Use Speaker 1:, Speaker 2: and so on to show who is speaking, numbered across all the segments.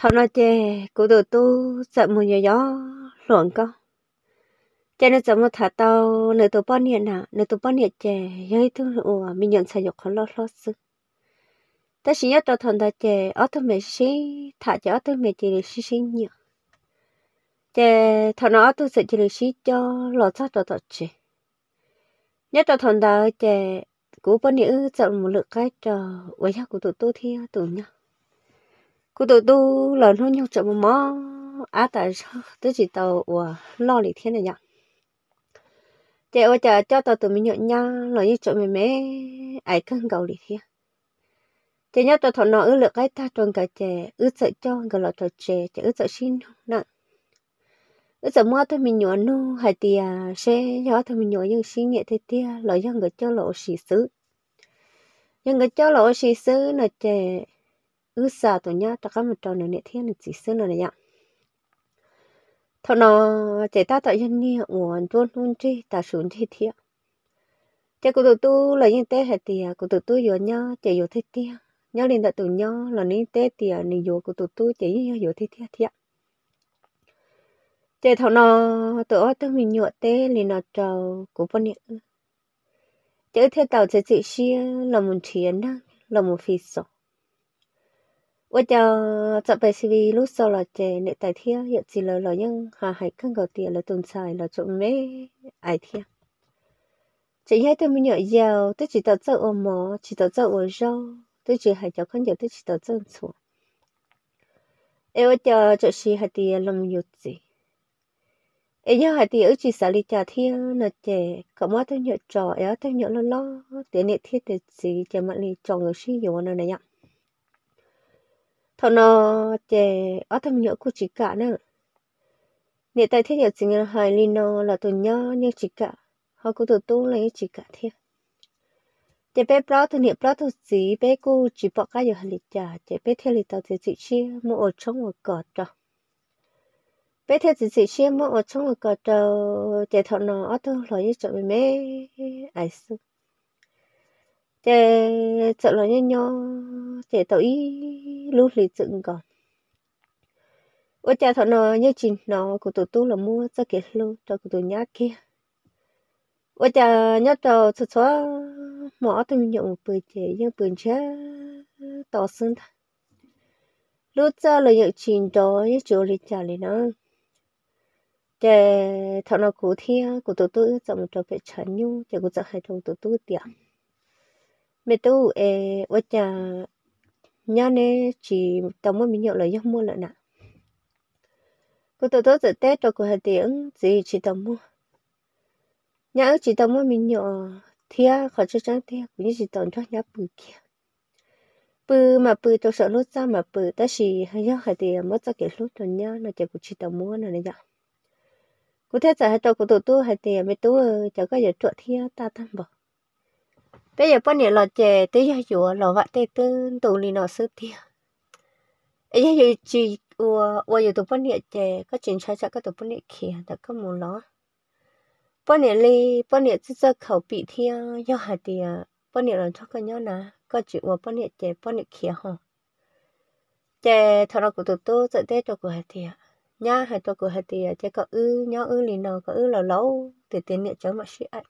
Speaker 1: thằng nó chơi cụ đồ tu sợ mùi nhỏ gió luận con cho nên giờ mà thả tao nửa tụ bao nhiêu nè nửa tụ bao nhiêu chè giới thứ ủa mình nhận sử dụng không lo lo sự ta chỉ nhất thằng ta chơi, ở thằng mẹ xí thả chè ở thằng mẹ chỉ để xí xí nhiều chè thằng nó tôi sẽ chỉ để xí cho lo sát cho thật chè nhất cho thằng ta chơi, cú bao nhiêu sợ một lượng cái cho quay ra của tụi tôi thi tụi nhau cô tôi tu là nó nhau chậm mà mò à tại tôi chỉ tàu của lo lý thiên này nhá chị ơi chờ cho tàu tụi mình nhận nha là như chậm mình mẹ ai cân cầu lý thiên chị nhớ tàu thọ nó ư lực cái ta tròn cả trẻ ư sợ cho người là trò trẻ trẻ ư sợ xin nặng ư sợ mua thôi mình nhọn nu hay tìa xe gió thôi mình nhọn nhưng xin nhẹ thế tia là do người cho lộ xì xứ nhưng người cho lộ xì xứ là trẻ cứ xa tụi nhá ta các một trò nữa nè thiên chỉ xưa nữa nhá à, thọ nó chạy ta tại dân nia nguồn tuôn tuôn chi ta xuống chi thiệt chạy của tụi tu là những tế hệ tiệt của tụi tu vừa nhá chạy vừa thế tiệt nhá liền tại tụi nhá là những tế tiệt nên vừa của tụi tu chạy nhá vừa thế tiệt thiệt chạy thọ nó tụi ở tụi mình nhựa tê liền nó trầu của phân niệm chạy theo tàu chạy chị xia là một chiến là một phi sọ 我叫这边是为路上了，这那代天有几了老人，还还看个点了东菜了做咩爱听。这些都没有要，都知道做我毛，知道做我肉，都只还叫看着都知道做错。哎，我叫就是还点冷有子。哎呀，还点有几啥哩家天那这，干嘛都有做，也都有了咯，点那天的子，怎么哩做个事有那那样。thằng nó chè ở thằng nhỡ cô chị cả nữa nhẹ tại thế nhớ chính là hai linh nó là tôi nhớ nhưng chị cả họ cũng tôi tu là những chị cả thiệt chị bé bao thằng nhẹ bao tôi chỉ bé cô chỉ bỏ cái giờ lịch già, chị bé theo lịch tàu thì chị chia mua ở trong một cọt đó, bé theo chị chị chia mua ở trong một cọt đó, chị thằng nó ở đâu là những chỗ mẹ ai xưa chế sợ là nhen nhau chế tàu ý lúc lì dựng còn ủa cha thọ nó như chín nó của tụi tu là mua cho kiệt lưu cho của tụi nhá kia ủa cha nhớ cho số số mỏ từng nhộng bự chế nhưng bự chế to xứng thật lúc cha là nhậu chín đó như chỗ lì trả lì nó chế thọ nó cụ thi của tụi tu chồng cho phải chán nhu chế của cha hai chồng tụi tu tiệm mẹ tu ê ở nhà nhà nè chỉ tao mới mình nhậu lời giấc mua lợn nè cô tôi tôi giờ tết rồi cô hai tiếng gì chỉ tao mua nhà chỉ tao mới mình nhậu thia khỏi cho trang thia cũng như chỉ tao cho nhà bự kia bự mà bự tôi sợ lúc ra mà bự ta chỉ hay nhớ hai tiếng mất ra cái lúc rồi nhá là chỉ cũng chỉ tao mua này này dạ cô thế giờ hai tôi cô tôi tôi hai tiếng mẹ tu chả có giờ chuột thia ta thăm bảo bây giờ bọn này lò chè tới giờ chùa lò vặt tới tư tù lì nó sư tiệt ấy giờ chỉ ua ua giờ tụ bọn này chè có chuyện sai chắc có tụ bọn này kia đã có muốn nó bọn này li bọn này chỉ cho khẩu bị thiên do hạt tiệt bọn này là cho cái nhớ nà có chuyện ua bọn này chè bọn này kia hông chè thọ nó của tụ tôi sẽ tết cho của hạt tiệt nhá hạt cho của hạt tiệt chè có ư nhớ ư lì nó có ư lò lâu từ tiền này cho mọi suy ảnh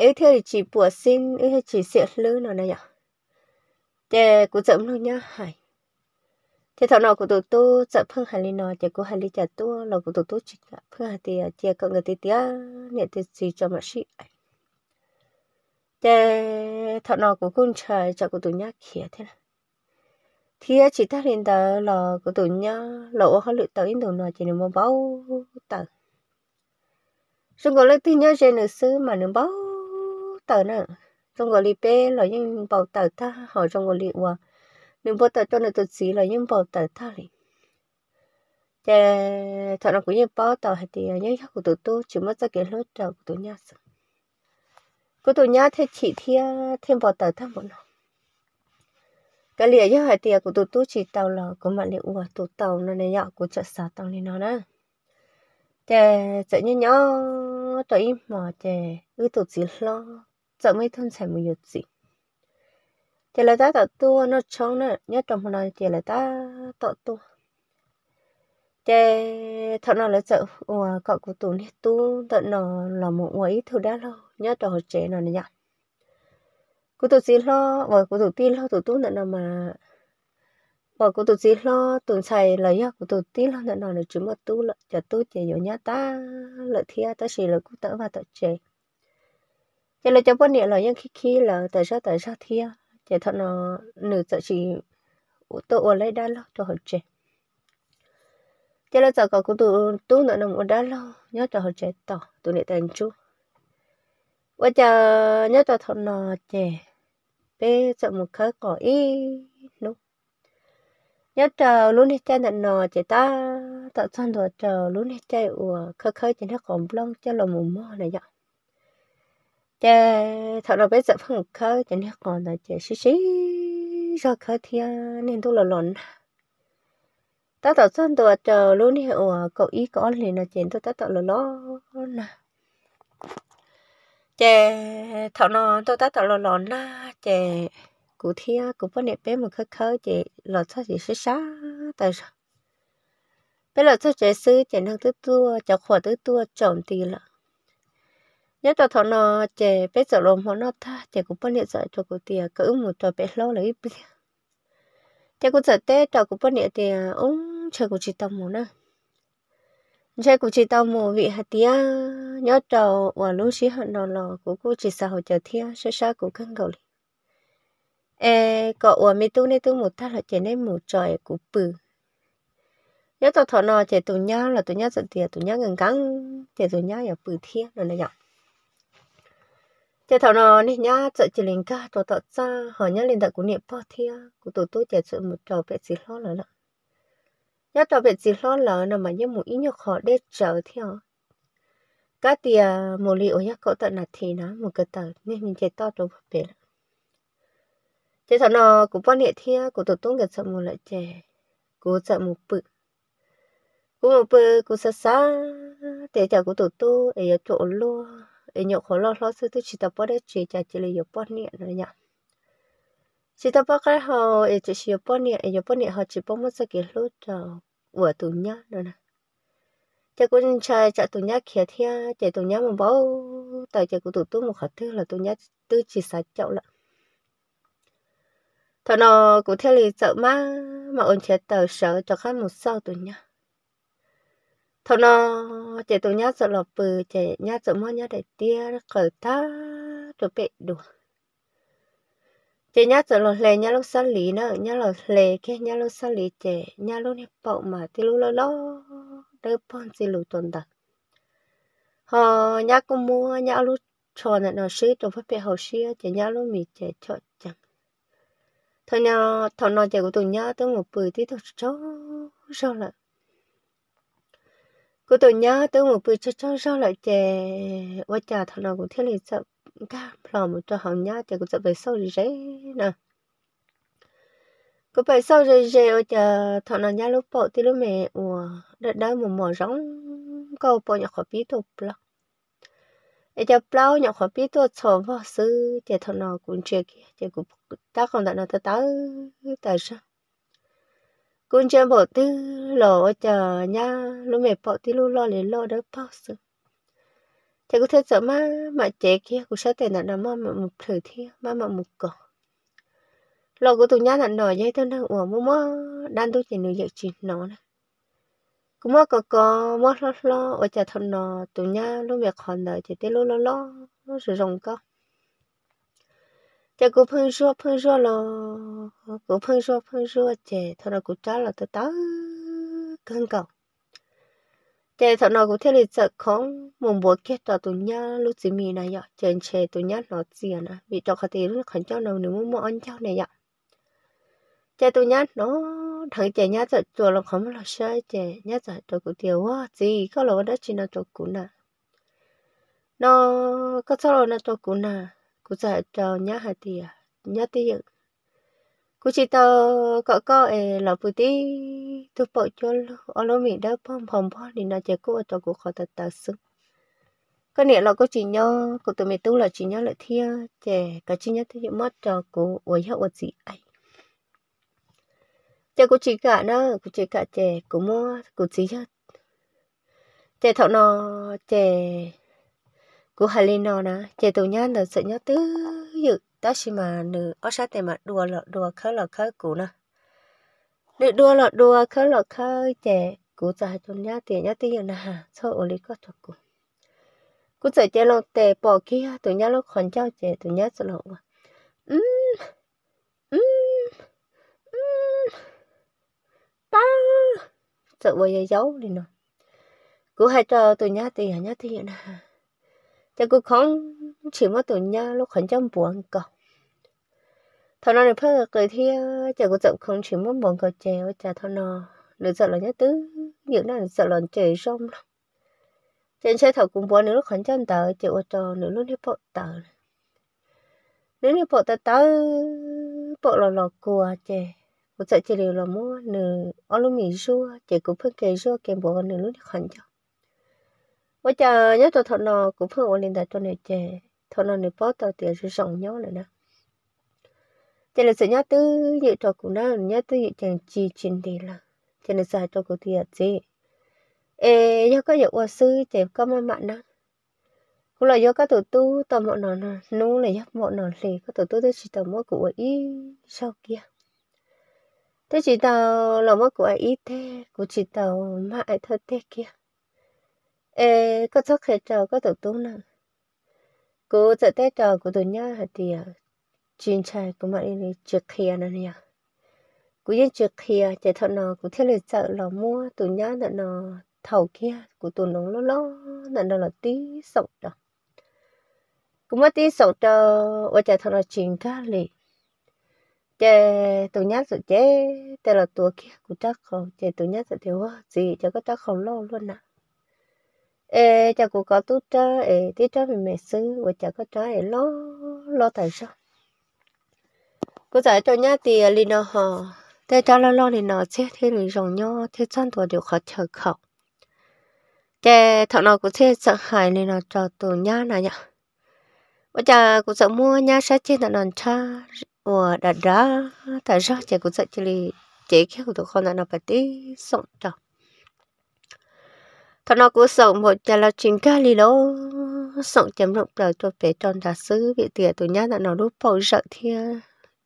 Speaker 1: ấy thế thì chỉ bùa xin ấy chỉ xịt lư nó này nhở thế cũng chậm luôn nhá hải thế thằng nào của tụi tôi chậm phương hải lý nó chỉ có hải lý chặt tôi là của tụi tôi chỉ phương hải thì à, chia cộng người tí tía nhẹ thì gì cho mà xịt thế thằng nào của con trai chặt của tụi nhá kia thế này thì chỉ ta lên tờ là của tụi nhá lộ họ lựa tờ in đồ nó chỉ nên bao tờ xong còn lấy tin nhớ trên nữa xứ mà nó bao tờ nè trong gọi li bé là những bảo tờ ta, họ trong gọi li qua nếu bảo tờ cho nên tự chỉ là những bảo tờ ta li thế thọ nó cũng như bảo tờ thì à, những khác của tụi tôi chỉ mất ra cái lốt đầu của tụi nhá của tụi nhá thì chỉ thia à, thêm bảo tờ ta bọn nó cái lìa chứ hay tiệc của tụi tôi chỉ tàu là của bạn liệu của à, tụi tàu nó này nhỏ của chợ xá tàu này nó nè chè chợ nhỏ nhỏ tụi im mà chè ư tụi chỉ lo chợ mấy thôn sẽ mua gì thì là ta tạo tua nó chống nữa nhất trong hôm nay thì là ta tạo tua thì thật nó là chợ hòa cọ của nít tu thật nó là một quấy thứ đã lo nhất trong hồi trẻ nó nhỉ của tụ gì lo và của tụ tin lo tụ tu thật nó mà và của tụ gì lo tụ xài là nhất của tụ tin lo thật nó là chúng mà tu lợi cho tu trẻ nhiều nhá lợi thia ta chỉ là của tớ và tớ trẻ cho nên cho vấn đề là những khi khi là tại sao tại sao thia chỉ thọ nó nữ tự chỉ tôi ở lấy đá lo cho họ trẻ cho nên giờ có cũng tụ tụ nữa nằm ở đá lo nhớ cho họ trẻ tỏ tôi lại tên chú và chờ nhớ cho thọ nó trẻ bé sợ một khớ có y lúc nhớ chờ luôn đi chơi nặng nò chỉ ta tạo son rồi chờ luôn đi chơi ủa khớ khớ chỉ nó còn lông cho là mồm mò này vậy chè thọ là biết giờ phân khơ chè nè còn là chè xí xí rồi khơ thia nên tôi là lộn ta tỏ chân tôi chờ luôn đi à, cậu ý có thì là chuyện tôi ta tỏ là lo nè chè thọ nó tôi ta tỏ là lộn na chè cụ thia cụ phân nè bé một khơ khơ chè lọt sao chỉ xí xá tại sao bây giờ tôi chè sư chè năng tư tua chè khỏa tư tua trộn tì lợ nhớ cho thằng nó chè bé sợ lồm họ nó tha chè cũng bận sợ cho cụ tiền cứ một trò bé lâu lấy bia chè cũng sợ té trò cũng bận tiền ông chè cũng chỉ tao muốn à chè cũng chỉ tao muốn vị hạt tiề nhớ trò và lúc xí hận nó lò của cô chỉ sợ họ chờ thia sẽ sao cũng khăn cầu ê cậu ở mi tu này tu một tha là chè nên một tròi của bự nhớ tao thọ nọ chè tụi nhau là tụi nhá sợ tiền tụi nhá gần cắn chè tụi nhau ở bự thia rồi này nhở thế thằng nó nè nhá chợ chỉ lên cả tổ tọt ra họ nhá lên tại của niệm bao thia à, của tổ tôi chạy sự một trò vệ gì lo lỡ lắm nhá trò vệ gì lo lỡ nằm mà nhá một ít nhọc họ để chờ theo cá tìa một liệu nhá cậu tận là thì nó một cái tờ nên mình chạy to trong vật biệt thế thằng nó cũng quan hệ thia à, của tổ tôi gần sợ một lại trẻ của sợ một bự của một bự của xa xa để chào của tổ tôi ấy chỗ luôn ấy nhiều khổ lo lo sư tu chỉ tập bớt chỉ chả chỉ là yếu bớt niệm rồi nhá chỉ tập bớt cái họ ấy chỉ yếu bớt niệm yếu bớt niệm họ chỉ bớt mất cái lúc ờ, chờ vừa tù nhá rồi nè Chắc cũng chả chả tù nhá kia thia chả tù nhá mà bao tại chả cũng tụ tu một khát thứ là tù nhá tư chỉ sạch chậu lận thằng nó cũng theo lý sợ má mà ôn chế tờ sợ cho khách một sau tù nhá thôi nó chạy tụi nhát sợ lọp bự chạy nhát sợ mất nhát để tia khởi ta rồi bị đủ chạy nhát sợ lọp lề nhát lúc sân lý nữa nhát lọp lè cái nhát lúc sân lý chạy nhát lúc này bậu mà thì lúc lo lo đỡ bọn gì lù tuần đặc họ nhát cũng mua nhát lúc cho nên nó sứ tụi phải bị hậu xia chạy nhát lúc mì chạy cho chẳng thôi nó thôi nó chạy của tụi nhát tới một bự tí thôi chó sao lại cô tôi nhớ tôi một bữa cho cho rau lại chè qua trà thằng nào cũng thế liền sợ cá lò một cho hàng nhá chè cũng sợ về sau rồi nè cô phải sau rồi rồi ở chợ thằng nào nhá lúc bộ thì lúc mẹ ủa đợt đó một mỏ rỗng câu bộ nhỏ khỏi biết tục lắm ở cho bao nhỏ khỏi biết tục sổ vào sư chè thằng nào cũng chơi kia chè cũng ta không đặt nó tới tới tới sao cũng chưa bỏ tư lò chờ nha lúc mẹ bỏ tư lúc lo liền lo đỡ bao sự thì cũng thấy sợ má mà trẻ kia cũng sợ tiền là má mà một thử thi má mà một cỏ lo của tụi nhá là nổi dây tôi đang uổng mua mua đang tôi chỉ nửa dạy chỉ nó nè cũng mua cỏ cỏ mua lo lo ở chợ thôn nọ tụi nhá lúc mẹ còn đợi chỉ tới lúc lo lo nó sử dụng con cha cô phun xua phun xua lo cô phun xua phun xua chè thôi là cô trả là tôi tớ căng cầu chè thôi nó cô theo lịch sợ không mồm bố kết tụi nhá lúc chỉ mì này vậy chè tụi nhá nó gì nè vì cho cái tiền nó khẩn cho nó nếu muốn ăn cho này vậy chè tụi nhá nó thằng chè nhá sợ chùa là không là sai chè nhá sợ tụi cô tiêu quá gì có là đó chỉ là tụi cô nè nó có sao là tụi cô nè cô sợ cho nhá hả thì à? nhá tí dựng cô chỉ tao có có ê là phụ tì tôi bỏ cho ở lỗ miệng đó phong phong phong thì nó chạy cô ở tòa của họ thật thật sự cái này là cô chỉ nhớ cô tụi mình tu là chỉ nhớ lại thia trẻ cả chỉ nhớ thì mất cho cô ủi hậu gì ấy trẻ cô chỉ cả nó cô chỉ cả trẻ cô mua cô chỉ nhớ trẻ thọ nó trẻ 그 할리노나 제도냐는 sự nhớ tứ dự đó chỉ mà nữ ở sát tiền mà đua lọ đua khơi lọ khơi cũ nè nữ đua lọ đua khơi lọ khơi trẻ cũ già cho nhá tiền nhá tiền nè hà cho ổ lý có thật cũ cũ giờ chơi lọ tè bỏ kia tụi nhá lọ còn trao trẻ tụi nhá sợ lọ ừm ừm ừm ba sợ bây giờ giấu đi nè cũ hai trò tụi nhá tiền nhá tiền nè hà cho cứ không chỉ mất tụi nhau lúc khẩn trong buồn cậu thằng nào được phơi cười thi chờ cô giọng không chỉ muốn buồn cậu chèo chả thằng nào được sợ là nhớ tứ những này sợ là trời rông lắm trên xe thầu cũng buồn nếu lúc khẩn trong tờ chịu ô tô nữa lúc đi bộ tờ nếu như bộ tờ tớ bộ là lò cua chè cô sợ chỉ điều là mua nửa ô lô mì rua cũng phân kề rua kèm bộ nửa lúc khẩn trong bây giờ nhớ tôi thọ nó cũng phương ổn định tại tôi này chè thọ nó này bó tao tiền sự sống nhớ nữa nè cho là sự nhớ tư dự trò cũng đã nhớ tư dự chẳng chi chuyện gì là cho là sai cho cô thiệt gì ê nhớ có dự qua sư chè có mà mặn đó cũng là do các tổ tu tầm mọi nó nú là giúp mọi nó thì các tổ tu tới chỉ tầm mỗi của ý sau kia thế chỉ tao là mỗi của ý thế của chỉ tao mãi thơ thế kia ê có thóc hệ trò có tổ tốn nè cô sợ té trò của tôi nhá thì chuyên trai của mọi người trượt kia nè nhỉ cú yên trượt kia chạy thọ nó cú theo lời sợ là mua tụi nhá là nó thầu kia của tụi nó lo lo là nó là tí sọc đó cú mất tí sọc cho ở chạy thọ nó chuyện cá lì chạy tụi nhá sợ chạy chạy là tụi kia cú chắc không chạy tụi nhá sợ thiếu gì chạy có chắc không lo luôn nè à? ê cha cũng có tu cha ê tí cha mình mẹ sư và cha có cha ê lo lo tại sao cô giải cho nhá thì à, lì nó hò thế cha lo lo lì nó chết thế lì rồng nhau thế chân tuổi đều khó chờ khẩu cha thọ nó cũng chết sợ hại lì nó cho tù nhá này nhá và cha cũng sợ mua nhá sát chết là nón cha và đặt ra tại sao cha cũng sợ chỉ lì chế khéo được con là nó phải tí sống trọng thằng nó cũng sống một chả là chính ca lì đó sống chấm rộng đời cho bé tròn đã sứ bị tiệt tụi nhá là nó lúc bầu sợ thì à,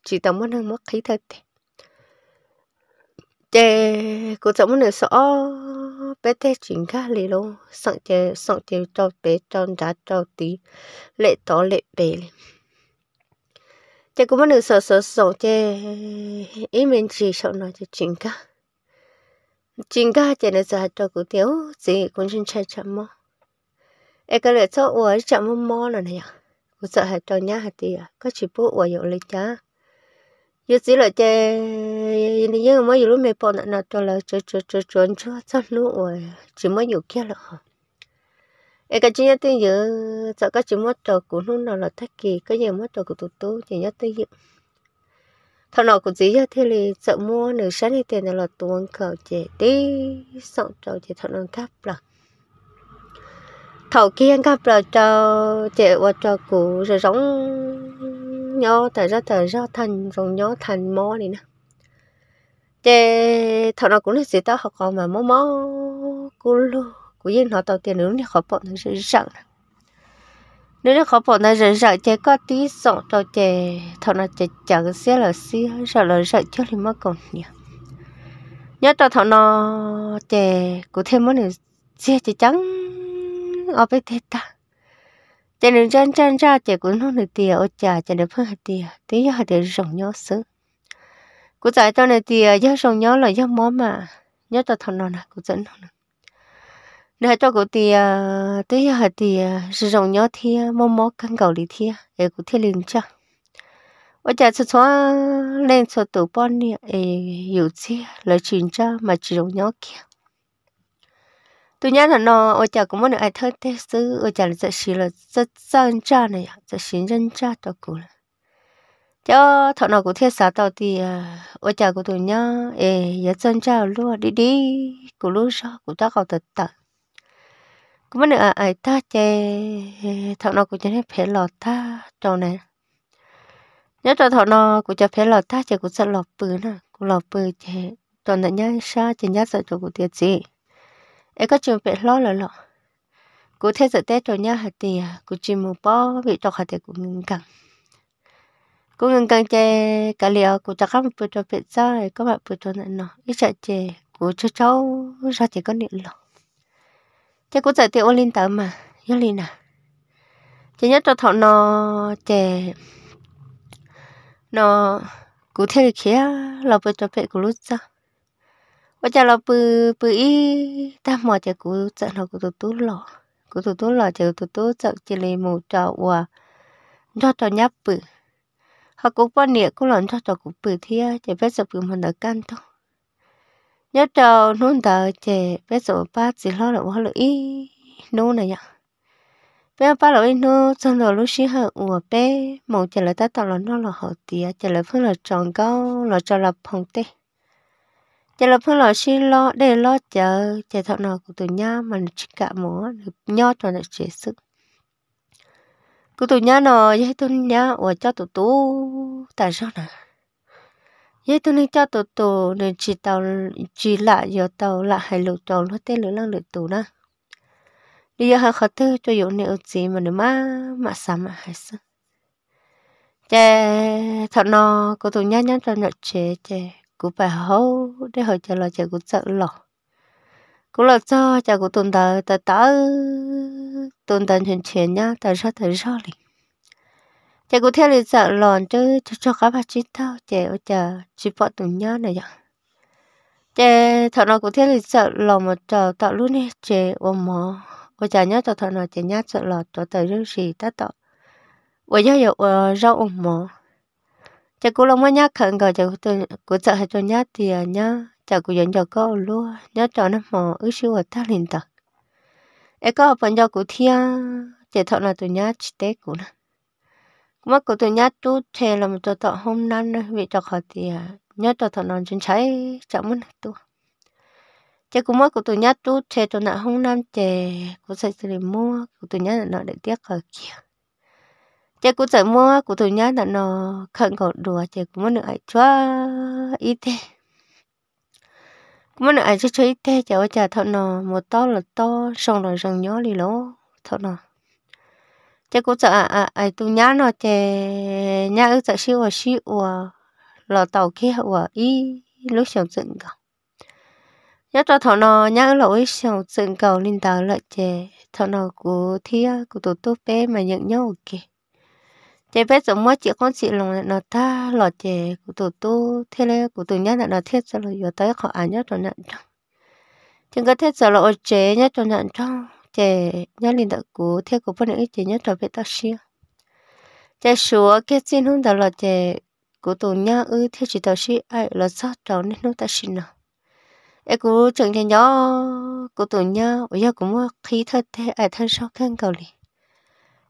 Speaker 1: chỉ tao muốn ăn mất khí thật chè cũng chẳng muốn sợ bé tê chính ca lì đó sống chè sống chè cho bé tròn đã cho tí lệ tỏ lệ bể lì chè cũng muốn sợ sợ sợ chè ý mình chỉ sợ nó chỉ chính ca chính ga chỉ là giờ cho cụ thiếu gì cũng xin chạy chậm mò em cái lệ cho uống chậm mò mò là này à cụ sợ hạt cho nhá hạt thì à có chỉ bố uống rượu lấy chá giờ chỉ là chơi như như mới lúc mẹ bỏ nặng nặng cho là cho cho cho cho cho cho nó uống chỉ mới nhiều kia là không em cái chuyện tiếng giờ sợ có chỉ mất trò của nó là thắc kỳ cái gì mất trò của tụt tụt chỉ nhớ tới gì thọ nào cũng chỉ cho thì lì sợ mua nửa sáng thì tiền là tuôn khẩu chế đi sợ trâu chế thọ nào cắp là thọ kia cắp là cho chế và cho cụ rồi giống nhó thời ra thời ra thành rồi nhó thành mò này nè chế thọ nào cũng là gì tao học còn mà mò mò cú luôn cú yên họ tao tiền nướng thì họ bọn nó sự sẵn nếu nó khó bỏ nó rỡ rỡ chế có tí sọn cho chế thằng nó chế chẳng xía là xía sợ là rỡ cho thì mất còn nhiều nhớ cho thằng nó chế cụ thêm món này xía chế trắng ở bên thế ta chế đừng chân chân ra chế cũng nó được tiền ở chả chế được hạt tiền tí giờ để rộng nhớ xứ cụ giải cho này tiền giờ rộng nhớ là do món mà nhớ cho thằng nó là cụ dẫn nó nè cho cô thì tới giờ thì sử dụng nhớ thì ờ, mò mò căn cầu lý thì ờ, để cô thì liền chưa ở nhà số số lên số tủ bọn nè yếu chi là chuyện cho mà sử dụng nhớ kia tôi nhớ là nó ở nhà cũng muốn ai thơ thế chứ ở nhà là rất xí là rất dân cha này rất xí dân cha cho cô là cho thọ nào cũng thiết xã tao thì ở ờ, nhà của tôi nhá ê giờ dân cha luôn đi đi của lúc sau của ta học thật tập cũng nữa ai ta chè thọ nó cũng chỉ phải lọt ta trò này nhớ cho thọ nó cũng chỉ phải lọt ta chè cũng sợ lọt bự nè cũng lọt bự chè trò này nhá sa chè nhá sợ cho cũng tiệt gì ấy có chuyện phải lo là lọ cũng thế giờ tết trò nhá hạt tiền à, cũng chỉ một bó bị trò hạt tiền cũng ngừng cẳng cũng ngừng cẳng chè cả liệu cũng chắc không bự cho phải sai các bạn bự cho này nọ ít sợ chè của cho cháu ra thì có niệm lòng chứ cũng giờ thì ô tới mà nhớ lên à chỉ nhớ cho thọ nó chè nó cụ thể kia là bữa cho bé của lúc sao bây giờ là bự bự ý ta mò chè cụ sợ là cụ tụt tút lọ cụ tụt tút lọ chè tụt tút sợ chỉ lấy một trò và cho trò nháp bự họ cũng quan niệm cũng làm cho trò cụ bự thia chè bé sợ bự mà nó can thôi nhớ trâu nôn tờ chè bé sổ ba chỉ lo là hoa lưỡi nô này nhở bé ba lưỡi nô xong rồi lúc xí hở ủa bé mong chè là ta tao là nó là họ tía chè là phương là tròn cao là cho là phòng tê chè là phương là xí lo để lo chờ chè thọ nào của tụi nhá mà nó chỉ cả mỏ nho cho nó chế sức của tụi nhá nó dễ tụi nhá ủa cho tụi tú tại sao nè ye tu nên cho tổ tổ nên chỉ tàu chỉ lạ giờ tàu lạ hay lục tàu nó tên lửa lăng lửa tù na đi giờ học tư cho dụ nè ưu gì mà nữa má mà sao mà hay sao chè thọ nó có tụ nhá nhá cho nó chế chè cú bà hô để hỏi cho lo chè cú sợ lọ cú lo cho chè cú tụn tờ tờ tờ tụn tờ chuyện chuyện nhá tờ sao tờ sao liền chị cụ theo lịch sợ lòn chứ cho cho các bạn chít thao chị ở chờ chỉ bỏ tụng nhớ này vậy chị thọ nào cụ theo lịch sợ lòn mà chờ tọ luôn đi chị ôm mò ôi chờ nhớ tọ thọ nào chị nhát sợ lọt tọ tới rước gì ta tọ ôi giờ giờ rau ôm mò chị cụ lòng mà nhát khẩn gọi cụ cũng cụ sợ hết cho nhát thì ờ, nhá chị cụ dẫn cho cô luôn nhớ cho nó mò ước siêu ở ta liền tọ em có phần cho cụ thiên chị thọ nào tụi nhát chỉ tế cụ nữa mà cụ tôi nhát chú chè là một tọt hôm nay nữa bị cho họ thì nhớ tọt tọt non chân cháy chẳng muốn tôi chứ cũng mất cụ tôi nhát chú chè cho nãy hôm nay chè cụ sẽ đi mua cụ tôi nhát là nó để tiếc ở kia chứ cụ sẽ mua cụ tôi nhát là nó khẩn cầu đùa chè cũng muốn được ai chúa ít thế cũng muốn được ai chúa ít thế chè ở chè thọ nó một to là to xong rồi rừng nhỏ đi lỗ thọ nó thế cũng sợ à à ai à, tu nhá nó chè nhá ước sợ xíu à xíu à lò tàu kia à ý lúc sống dựng cả nhá cho thọ nó nhá lỗi sống dựng cầu linh tàu lại chè thọ nó của thia của tổ tốt bé mà nhận nhau kì thế bé giống mất chỉ con chị lòng nó ta lò chè của tổ tốt thế là của tổ nhá là nó thiết cho lời tới họ à nhá cho nạn trong chừng có thiết cho lỗi chế nhá cho nạn trong chế nhớ linh đạo cũ theo của bọn nữ chế nhớ trở về tao xia chế sửa cái xin hôm đó là chế của tụ nhớ ư theo chỉ tao xia ai là sao trâu nên nó tao xin nào Ai cũng chẳng thể nhớ cổ tụ nhớ bây giờ cũng khí thật thế ai thân sao thân cầu liền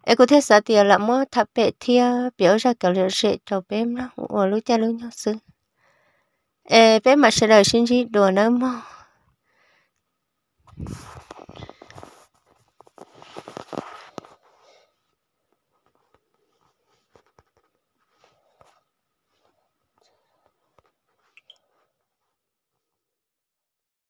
Speaker 1: Ai cũng thấy sao tiền là mua thập bệ thia biểu ra cầu liền sẽ trâu bém nó ở lúc cha lúc nhau xưa Ai bé mà sẽ đời sinh chi đồ nó mò